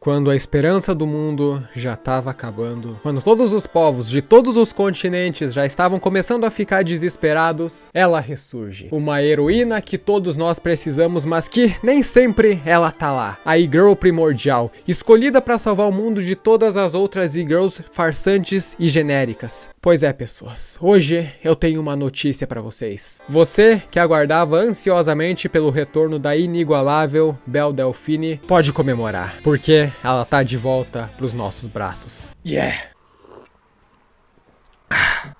quando a esperança do mundo já estava acabando, quando todos os povos de todos os continentes já estavam começando a ficar desesperados, ela ressurge. Uma heroína que todos nós precisamos, mas que nem sempre ela tá lá. A E-Girl primordial, escolhida para salvar o mundo de todas as outras E-Girls farsantes e genéricas. Pois é, pessoas, hoje eu tenho uma notícia para vocês. Você que aguardava ansiosamente pelo retorno da inigualável Bel Delfine pode comemorar, porque ela tá de volta pros nossos braços. Yeah!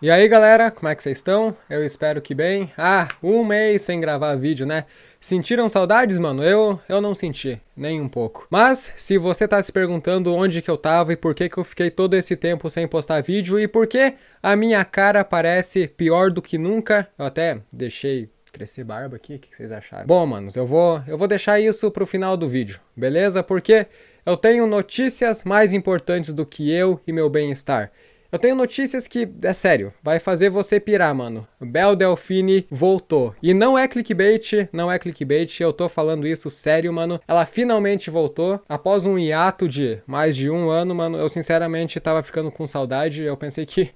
E aí galera, como é que vocês estão? Eu espero que bem. Ah, um mês sem gravar vídeo, né? Sentiram saudades, mano? Eu, eu não senti, nem um pouco. Mas, se você tá se perguntando onde que eu tava e por que que eu fiquei todo esse tempo sem postar vídeo e por que a minha cara parece pior do que nunca, eu até deixei crescer barba aqui, o que vocês acharam? Bom, manos, eu vou, eu vou deixar isso pro final do vídeo, beleza? Porque eu tenho notícias mais importantes do que eu e meu bem-estar. Eu tenho notícias que, é sério, vai fazer você pirar, mano. Bel Delfine voltou. E não é clickbait, não é clickbait, eu tô falando isso sério, mano. Ela finalmente voltou. Após um hiato de mais de um ano, mano, eu sinceramente tava ficando com saudade. Eu pensei que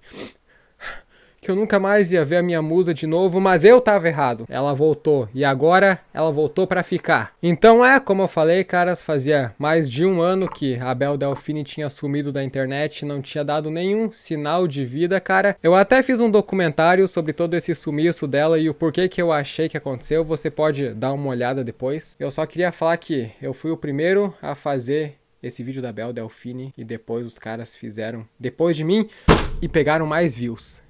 que eu nunca mais ia ver a minha musa de novo, mas eu tava errado. Ela voltou e agora ela voltou para ficar. Então é, como eu falei, caras, fazia mais de um ano que a Bel Delfine tinha sumido da internet, não tinha dado nenhum sinal de vida, cara. Eu até fiz um documentário sobre todo esse sumiço dela e o porquê que eu achei que aconteceu. Você pode dar uma olhada depois. Eu só queria falar que eu fui o primeiro a fazer esse vídeo da Bel Delfine e depois os caras fizeram depois de mim e pegaram mais views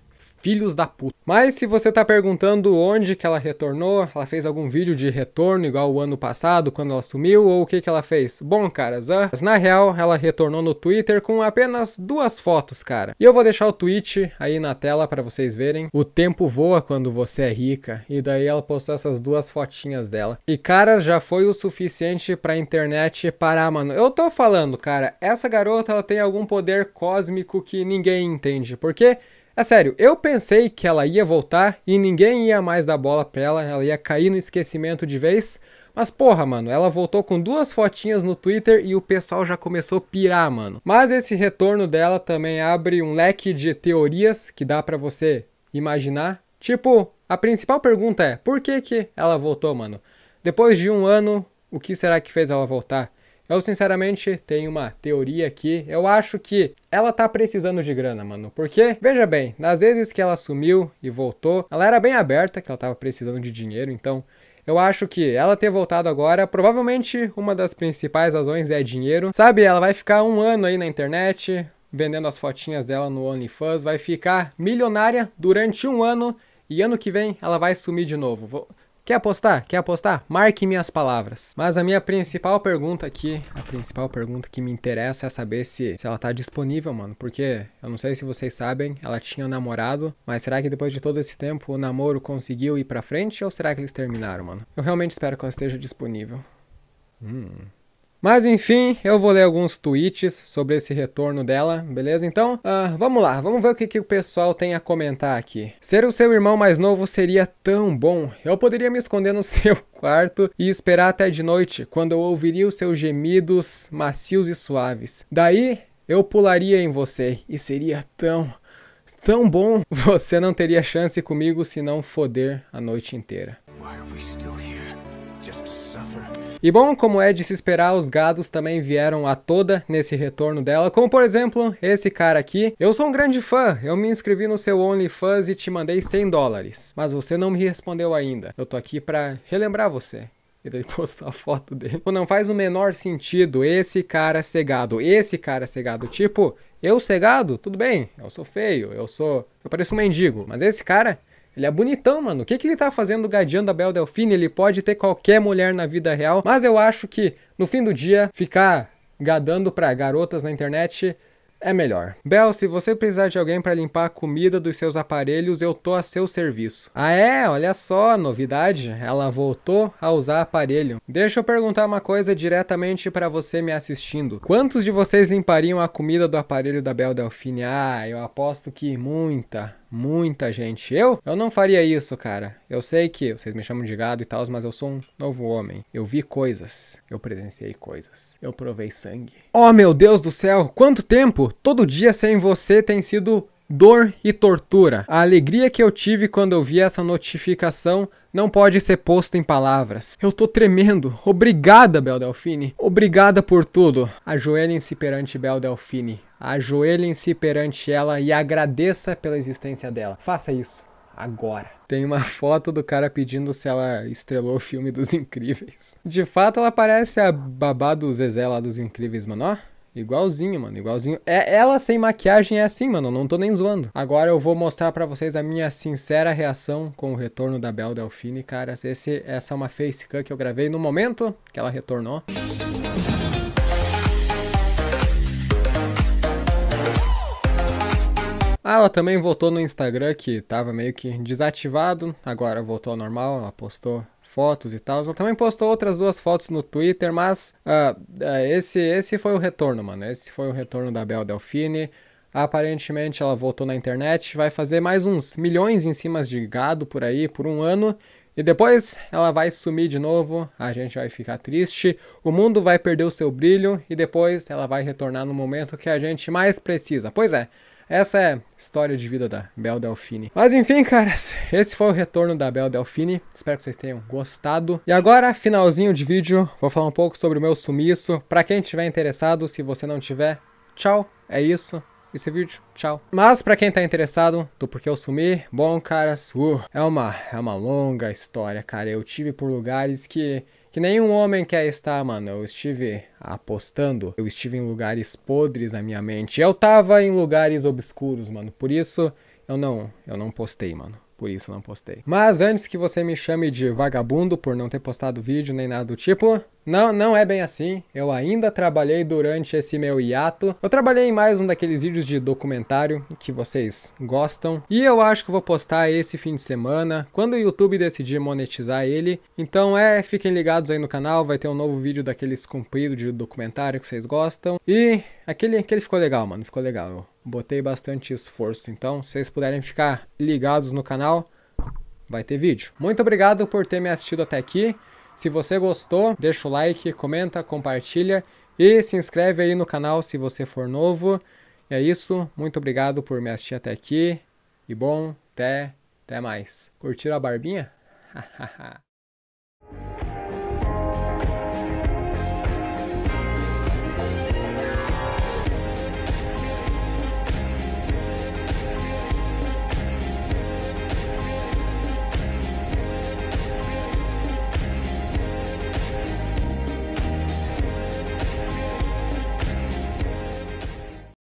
filhos da puta. Mas se você tá perguntando onde que ela retornou, ela fez algum vídeo de retorno igual o ano passado, quando ela sumiu, ou o que que ela fez? Bom, caras, mas na real, ela retornou no Twitter com apenas duas fotos, cara. E eu vou deixar o tweet aí na tela para vocês verem. O tempo voa quando você é rica. E daí ela postou essas duas fotinhas dela. E, caras, já foi o suficiente pra internet parar, mano. Eu tô falando, cara, essa garota, ela tem algum poder cósmico que ninguém entende, Por quê? É sério, eu pensei que ela ia voltar e ninguém ia mais dar bola pra ela, ela ia cair no esquecimento de vez. Mas porra, mano, ela voltou com duas fotinhas no Twitter e o pessoal já começou a pirar, mano. Mas esse retorno dela também abre um leque de teorias que dá para você imaginar. Tipo, a principal pergunta é: por que que ela voltou, mano? Depois de um ano, o que será que fez ela voltar? Eu, sinceramente, tenho uma teoria aqui. Eu acho que ela tá precisando de grana, mano. Porque, veja bem, nas vezes que ela sumiu e voltou, ela era bem aberta que ela tava precisando de dinheiro, então eu acho que ela ter voltado agora, provavelmente uma das principais razões é dinheiro. Sabe, ela vai ficar um ano aí na internet, vendendo as fotinhas dela no OnlyFans, vai ficar milionária durante um ano e ano que vem ela vai sumir de novo. Quer apostar? Quer apostar? Marque minhas palavras. Mas a minha principal pergunta aqui, a principal pergunta que me interessa é saber se, se ela tá disponível, mano. Porque eu não sei se vocês sabem, ela tinha namorado, mas será que depois de todo esse tempo o namoro conseguiu ir pra frente ou será que eles terminaram, mano? Eu realmente espero que ela esteja disponível. Hum. Mas enfim, eu vou ler alguns tweets sobre esse retorno dela, beleza? Então, uh, vamos lá, vamos ver o que, que o pessoal tem a comentar aqui. Ser o seu irmão mais novo seria tão bom. Eu poderia me esconder no seu quarto e esperar até de noite, quando eu ouviria os seus gemidos macios e suaves. Daí, eu pularia em você e seria tão, tão bom. Você não teria chance comigo se não foder a noite inteira. Why are we still e bom, como é de se esperar, os gados também vieram a toda nesse retorno dela, como por exemplo, esse cara aqui. Eu sou um grande fã, eu me inscrevi no seu OnlyFans e te mandei 100 dólares, mas você não me respondeu ainda. Eu tô aqui para relembrar você e daí postou a foto dele. Tipo, não faz o menor sentido esse cara cegado, esse cara cegado. Tipo, eu cegado? Tudo bem, eu sou feio, eu sou. Eu pareço um mendigo, mas esse cara. Ele é bonitão, mano. O que, que ele tá fazendo gadeando a Bel Delfine? Ele pode ter qualquer mulher na vida real, mas eu acho que no fim do dia, ficar gadando pra garotas na internet é melhor. Bel, se você precisar de alguém para limpar a comida dos seus aparelhos, eu tô a seu serviço. Ah é, olha só, novidade, ela voltou a usar aparelho. Deixa eu perguntar uma coisa diretamente para você me assistindo. Quantos de vocês limpariam a comida do aparelho da Bel Delfine? Ah, eu aposto que muita muita gente. Eu? Eu não faria isso, cara. Eu sei que vocês me chamam de gado e tal, mas eu sou um novo homem. Eu vi coisas. Eu presenciei coisas. Eu provei sangue. Oh, meu Deus do céu! Quanto tempo! Todo dia sem você tem sido Dor e tortura. A alegria que eu tive quando eu vi essa notificação não pode ser posta em palavras. Eu tô tremendo. Obrigada, Bel Delfine. Obrigada por tudo. Ajoelhem-se perante Bel Delfine. Ajoelhem-se perante ela e agradeça pela existência dela. Faça isso agora. Tem uma foto do cara pedindo se ela estrelou o filme dos Incríveis. De fato, ela parece a babá do Zezé lá dos Incríveis, mano. Ó. Igualzinho, mano, igualzinho. É, ela sem maquiagem é assim, mano, não tô nem zoando. Agora eu vou mostrar para vocês a minha sincera reação com o retorno da Bel Delfine, cara. Esse, essa é uma facecam que eu gravei no momento que ela retornou. Ah, ela também voltou no Instagram que tava meio que desativado, agora voltou ao normal, ela postou fotos e tal. Ela também postou outras duas fotos no Twitter, mas uh, uh, esse, esse foi o retorno, mano. Esse foi o retorno da Bel Delfine. Aparentemente ela voltou na internet, vai fazer mais uns milhões em cima de gado por aí por um ano. E depois ela vai sumir de novo, a gente vai ficar triste, o mundo vai perder o seu brilho e depois ela vai retornar no momento que a gente mais precisa. Pois é, essa é a história de vida da Bel Delfine. Mas enfim, caras, esse foi o retorno da Bel Delfine. Espero que vocês tenham gostado. E agora, finalzinho de vídeo, vou falar um pouco sobre o meu sumiço. Para quem tiver interessado, se você não tiver, tchau. É isso esse vídeo, tchau. Mas para quem tá interessado do porquê eu sumi, bom, caras, uh, é uma é uma longa história, cara. Eu tive por lugares que que nenhum homem quer estar, mano. Eu estive apostando, eu estive em lugares podres na minha mente. Eu tava em lugares obscuros, mano. Por isso eu não, eu não postei, mano. Por isso eu não postei. Mas antes que você me chame de vagabundo por não ter postado vídeo nem nada do tipo, não, não é bem assim. Eu ainda trabalhei durante esse meu hiato. Eu trabalhei em mais um daqueles vídeos de documentário que vocês gostam. E eu acho que vou postar esse fim de semana, quando o YouTube decidir monetizar ele. Então é, fiquem ligados aí no canal, vai ter um novo vídeo daqueles comprido de documentário que vocês gostam. E aquele, aquele ficou legal, mano, ficou legal. Eu botei bastante esforço, então se vocês puderem ficar ligados no canal, vai ter vídeo. Muito obrigado por ter me assistido até aqui. Se você gostou, deixa o like, comenta, compartilha e se inscreve aí no canal se você for novo. E é isso, muito obrigado por me assistir até aqui e bom, até, até mais. Curtiram a barbinha?